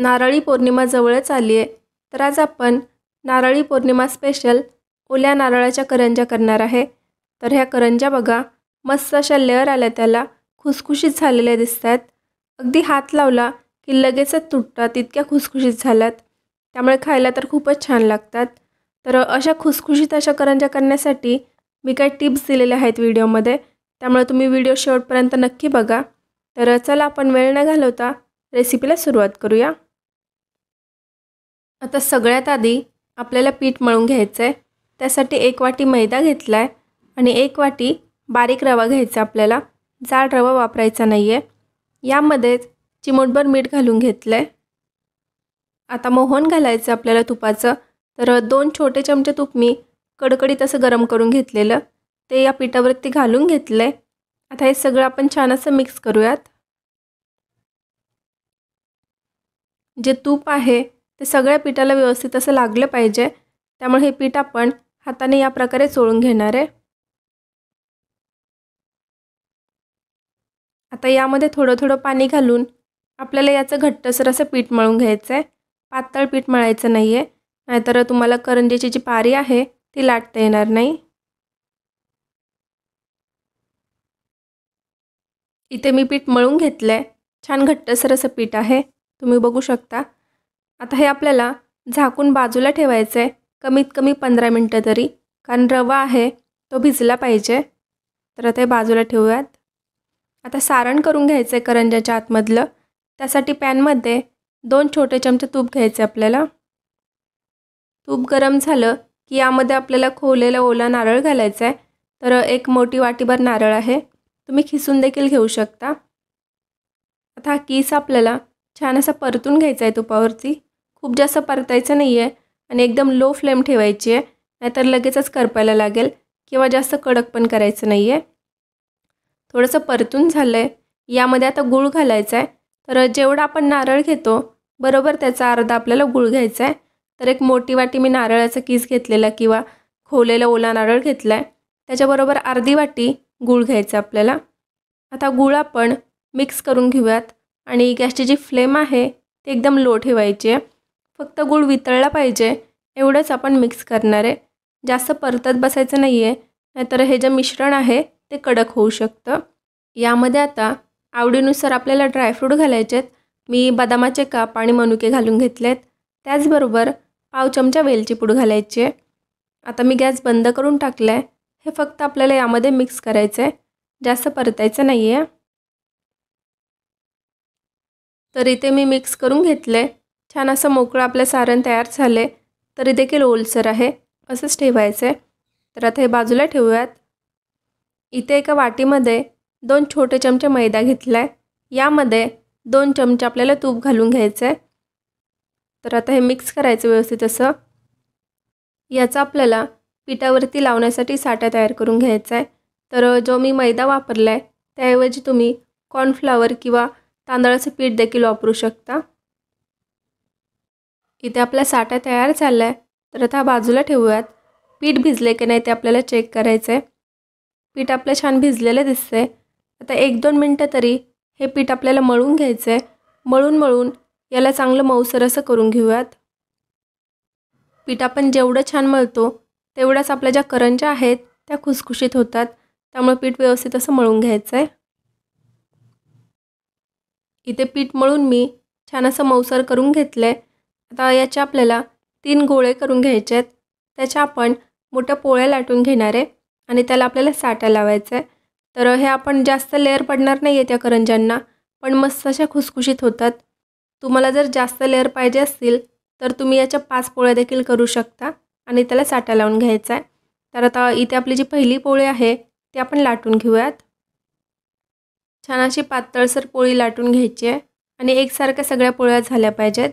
नारळी पौर्णिमा जवळच आली आहे तर आज आपण नारळी पौर्णिमा स्पेशल ओल्या नारळाच्या करंजा करणार आहे तर ह्या करंजा बघा मस्त अशा लेअर आल्या त्याला खुसखुशीत झालेल्या दिसत आहेत अगदी हात लावला की लगेचच तुटतात इतक्या खुसखुशीत झाल्यात त्यामुळे खायला तर खूपच छान लागतात तर अशा खुसखुशीत अशा करंजा करण्यासाठी मी काही टिप्स दिलेल्या आहेत व्हिडिओमध्ये त्यामुळे तुम्ही व्हिडिओ शेवटपर्यंत नक्की बघा तर चला आपण वेळ न घालवता रेसिपीला सुरुवात करूया आता सगळ्यात आधी आपल्याला पीठ मळून घ्यायचं आहे त्यासाठी एक वाटी मैदा घेतला आहे आणि एक वाटी बारीक रवा घ्यायचा आपल्याला जाड रवा वापरायचा नाही आहे यामध्येच चिमूटभर मीठ घालून घेतलं आहे आता मोहन घालायचं आपल्याला तुपाचं तर दोन छोटे चमचे तूप मी कडकडीत असं गरम करून घेतलेलं ते या पिठावरती घालून घेतलं आहे आता हे सगळं आपण छान असं मिक्स करूयात जे तूप आहे ते सगळ्या पिठाला व्यवस्थित असं लागलं पाहिजे त्यामुळे हे पीठ आपण हाताने या प्रकारे चोळून घेणार आहे आता यामध्ये थोडं थोडं पाणी घालून आपल्याला याचं घट्टसर असं पीठ मळून घ्यायचं आहे पातळ पीठ मळायचं नाही आहे नाहीतर तुम्हाला करंजीची जी पारी आहे ती लाटता येणार नाही इथे मी पीठ मळून घेतलं आहे छान घट्टसर असं पीठ आहे तुम्ही बघू शकता आता हे आपल्याला झाकून बाजूला ठेवायचं आहे कमीत कमी पंधरा मिनटं तरी कारण रवा आहे तो भिजला पाहिजे तर आता हे बाजूला ठेवूयात आता सारण करून घ्यायचं आहे करंजाच्या आतमधलं त्यासाठी पॅनमध्ये दोन छोटे चमचे तूप घ्यायचे आपल्याला तूप गरम झालं की यामध्ये आपल्याला खोवलेला ओला नारळ घालायचा आहे तर एक मोठी वाटीभर नारळ आहे तुम्ही खिसून देखील घेऊ शकता आता हा कीस आपल्याला छान असा परतून घ्यायचा आहे तुपावरती खूप जास्त परतायचं नाही आहे आणि एकदम लो फ्लेम ठेवायची आहे नाहीतर लगेचच करपायला लागेल किंवा जास्त कडक पण करायचं नाही आहे थोडंसं परतून झालं आहे यामध्ये आता गूळ घालायचा आहे तर जेवढा आपण नारळ घेतो बरोबर त्याचा अर्धा आपल्याला गूळ घ्यायचा आहे तर एक मोठी वाटी मी नारळाचा किस घेतलेला किंवा खोलेला ओला नारळ घेतला आहे त्याच्याबरोबर अर्धी वाटी गूळ घ्यायचा आपल्याला आता गूळ आपण मिक्स करून घेऊयात आणि गॅसची जी फ्लेम आहे ती एकदम लो ठेवायची आहे फक्त गूळ वितळला पाहिजे एवढंच आपण मिक्स करणार आहे जास्त परतत बसायचं नाही आहे नाहीतर हे जे मिश्रण आहे ते कडक होऊ शकतं यामध्ये आता आवडीनुसार आपल्याला ड्रायफ्रूट घालायचे आहेत मी बदामाचे काप आणि मनुके घालून घेतलेत त्याचबरोबर पाव चमचा वेलची पूड घालायची आहे आता मी गॅस बंद करून टाकलं आहे हे फक्त आपल्याला यामध्ये मिक्स करायचं आहे जास्त परतायचं नाही आहे तर इथे मी मिक्स करून घेतले छान असं मोकळं आपलं सारण तयार झाले तरी देखील ओलसर आहे असंच ठेवायचं आहे तर आता हे बाजूला ठेवूयात इथे एका वाटीमध्ये दोन छोटे चमचे मैदा घेतला आहे यामध्ये दोन चमचे आपल्याला तूप घालून घ्यायचं आहे तर आता हे मिक्स करायचं व्यवस्थित असं याचा आपल्याला पिठावरती लावण्यासाठी साठा तयार करून घ्यायचा आहे तर जो मी मैदा वापरला आहे त्याऐवजी तुम्ही कॉर्नफ्लावर किंवा तांदळाचं पीठ देखील वापरू शकता इथे आपला साठा तयार झाला आहे तर आता बाजूला ठेवूयात पीठ भिजले की नाही ते आपल्याला चेक करायचं आहे पीठ आपलं छान भिजलेलं दिसतंय आता एक दोन मिनटं तरी हे पीठ आपल्याला मळून घ्यायचं आहे मळून मळून याला चांगलं मऊसर असं करून घेऊयात पीठ आपण जेवढं छान मळतो तेवढ्याच आपल्या ज्या करंज्या आहेत त्या खुसखुशीत होतात त्यामुळे पीठ व्यवस्थित असं मळून घ्यायचं आहे इथे पीठ मळून मी छान असं मऊसर करून घेतलं आहे आता याचे आपल्याला तीन गोळे करून घ्यायचे आहेत त्याच्या आपण मोठ्या पोळ्या लाटून घेणार आहे आणि त्याला आपल्याला साठा लावायचा आहे तर हे आपण जास्त लेअर पडणार नाही आहे त्या करंज्यांना पण मस्त अशा खुसखुशीत होतात तुम्हाला जर जास्त लेअर पाहिजे असतील तर तुम्ही याच्या पाच पोळ्या देखील करू शकता आणि त्याला साठा लावून घ्यायचा आहे तर आता इथे आपली जी पहिली पोळी आहे ती आपण लाटून घेऊयात छान अशी पातळसर पोळी लाटून घ्यायची आहे आणि एकसारख्या सगळ्या पोळ्या झाल्या पाहिजेत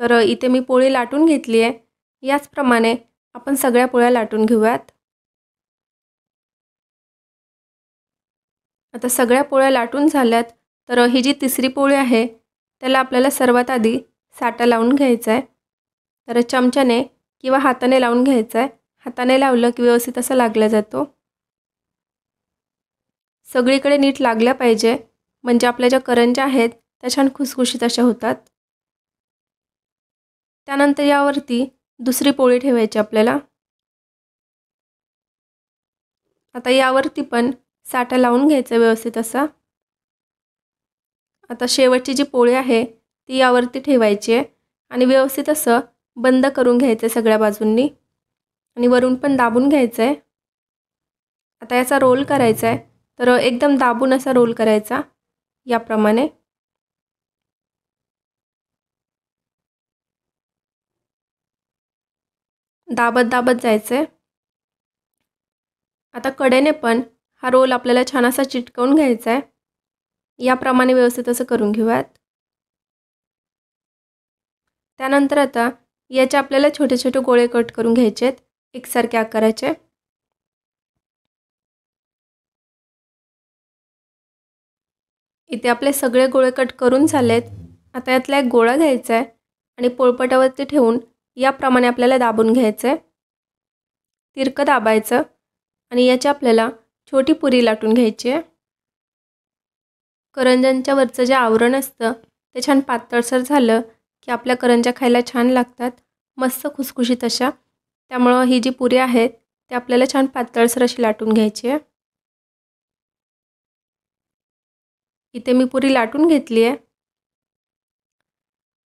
तर इथे मी पोळी लाटून घेतली आहे याचप्रमाणे आपण सगळ्या पोळ्या लाटून घेऊयात आता सगळ्या पोळ्या लाटून झाल्यात तर ही जी तिसरी पोळी आहे त्याला आपल्याला सर्वात आधी साठा लावून घ्यायचा आहे तर चमच्याने किंवा हाताने लावून घ्यायचा आहे हाताने लावलं की व्यवस्थित असा लागला जातो सगळीकडे नीट लागल्या पाहिजे म्हणजे आपल्या ज्या करंज्या आहेत त्या छान खुसखुशीत अशा होतात त्यानंतर यावरती दुसरी पोळी ठेवायची आपल्याला आता यावरती पण साठा लावून घ्यायचा व्यवस्थित असा आता शेवटची जी पोळी आहे ती यावरती ठेवायची आहे आणि व्यवस्थित असं बंद करून घ्यायचं आहे सगळ्या बाजूंनी आणि वरून पण दाबून घ्यायचं आहे आता याचा रोल करायचा आहे तर एकदम दाबून असा रोल करायचा याप्रमाणे दाबत दाबत जायचं आहे आता कडेने पण हा रोल आपल्याला छान असा चिटकवून घ्यायचा आहे याप्रमाणे व्यवस्थित असं करून घेऊयात त्यानंतर आता याचे आपल्याला छोटे छोटे गोळे कट करून घ्यायचे आहेत एकसारखे आकाराचे इथे आपले सगळे गोळे कट करून झालेत आता यातला एक गोळा घ्यायचा आहे आणि पोळपटावरती ठेवून याप्रमाणे आपल्याला दाबून घ्यायचं आहे तिरकं दाबायचं आणि याची आपल्याला छोटी पुरी लाटून घ्यायची आहे करंजांच्या वरचं जे आवरण असतं ते छान पातळसर झालं की आपल्या करंजा खायला छान लागतात मस्त खुसखुशीत अशा त्यामुळं ही जी पुरी आहे ते आपल्याला छान पातळसर अशी लाटून घ्यायची आहे इथे मी पुरी लाटून घेतली आहे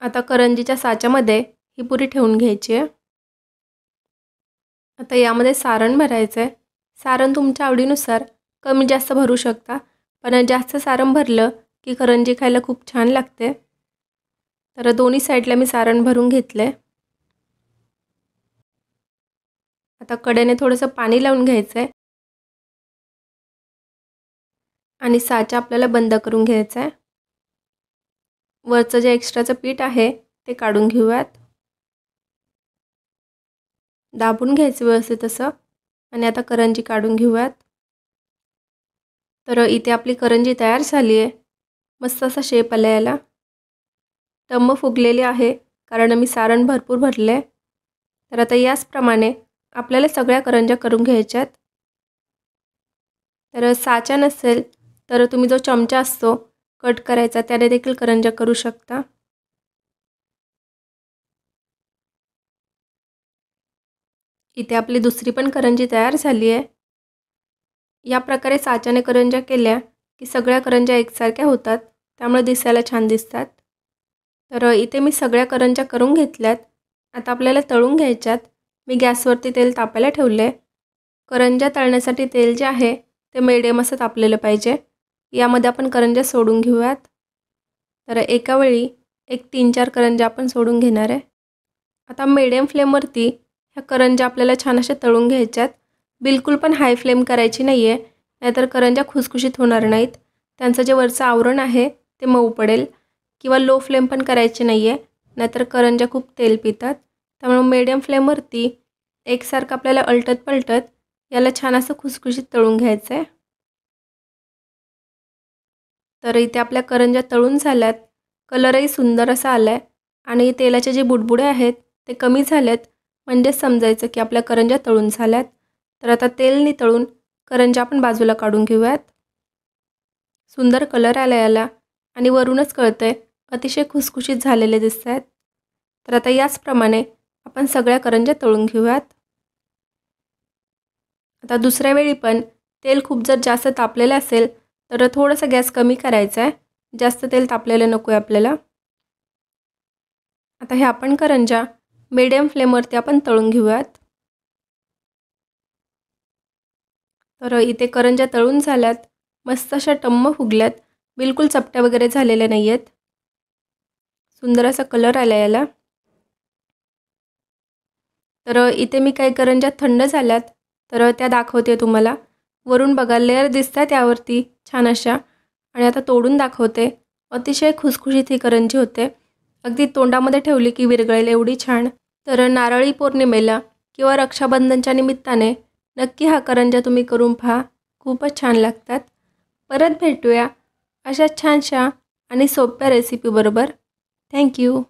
आता करंजीच्या साच्यामध्ये ही पुरी ठेवून घ्यायची आहे आता यामध्ये सारण भरायचं आहे सारण तुमच्या आवडीनुसार कमी जास्त भरू शकता पण जास्त सारण भरलं की करंजी खायला खूप छान लागते तर दोन्ही साईडला मी सारण भरून घेतलं आहे आता कड्याने थोडंसं पाणी लावून घ्यायचं आहे आणि साचा आपल्याला बंद करून घ्यायचा आहे वरचं जे एक्स्ट्राचं पीठ आहे ते काढून घेऊयात दाबून घ्यायचं व्यवस्थित असं आणि आता करंजी काढून घेऊयात तर इथे आपली करंजी तयार झाली आहे मस्त असा शेप आला याला टम्म फुगलेले आहे कारण मी सारण भरपूर भरले तर आता याचप्रमाणे आपल्याला सगळ्या करंज्या करून घ्यायच्यात तर साचा नसेल तर तुम्ही जो चमचा असतो कट करायचा त्याने देखील करंजा करू शकता इथे आपली दुसरी पण करंजी तयार झाली आहे या प्रकारे साच्याने करंजा केल्या की सगळ्या करंजा एकसारख्या होतात त्यामुळे दिसायला छान दिसतात तर इथे मी सगळ्या करंजा करून घेतल्यात आता आपल्याला तळून घ्यायच्यात मी गॅसवरती तेल तापायला ठेवले करंजा तळण्यासाठी तेल जे आहे ते मिडियम असं तापलेलं पाहिजे यामध्ये आपण करंजा सोडून घेऊयात तर एका वेळी एक तीन चार करंजा आपण सोडून घेणार आहे आता मिडियम फ्लेमवरती ह्या करंजा आपल्याला छान अशा तळून घ्यायच्यात बिलकुल पण हाय फ्लेम करायची नाही आहे नाहीतर करंजा खुसखुशीत होणार नाहीत त्यांचं जे वरचं आवरण आहे ते मऊ पडेल किंवा लो फ्लेम पण करायची नाही आहे नाहीतर करंजा खूप तेल पितात त्यामुळे मिडियम फ्लेमवरती एकसारखं आपल्याला अलटत पलटत याला छान असं खुसखुशीत तळून घ्यायचं आहे तर इथे आपल्या करंज्या तळून झाल्यात कलरही सुंदर असा आलाय आणि तेलाचे जे बुडबुडे आहेत ते कमी झालेत म्हणजेच समजायचं की आपल्या करंज्या तळून झाल्यात तर आता तेल नितळून करंज्या आपण बाजूला काढून घेऊयात सुंदर कलर आला याला आणि वरूनच कळतंय अतिशय खुसखुशीत झालेले दिसत आहेत तर आता याचप्रमाणे आपण सगळ्या करंज्या तळून घेऊयात आता दुसऱ्या वेळी पण तेल खूप जर जास्त तापलेलं असेल तर थोडंसं गॅस कमी करायचा आहे जास्त तेल तापलेलं नको आहे आपल्याला आता हे आपण करंजा मीडियम फ्लेमवरती आपण तळून घेऊयात तर इथे करंजा तळून झाल्यात मस्त अशा टम्म फुगल्यात बिलकुल चपट्या वगैरे झालेल्या नाही आहेत सुंदर असा कलर आला याला तर इथे मी काही करंजा थंड झाल्यात तर त्या दाखवते तुम्हाला वरून बघा लेअर दिसतात त्यावरती छान अशा आणि आता तोडून दाखवते अतिशय खुसखुशीत ही करंजी होते अगदी तोंडामध्ये ठेवली की विरगळेल एवढी छान तर नारळी पौर्णिमेला किंवा रक्षाबंधनच्या निमित्ताने नक्की हा करंजा तुम्ही करून पहा खूपच छान लागतात परत भेटूया अशा छानशा आणि सोप्या रेसिपीबरोबर थँक्यू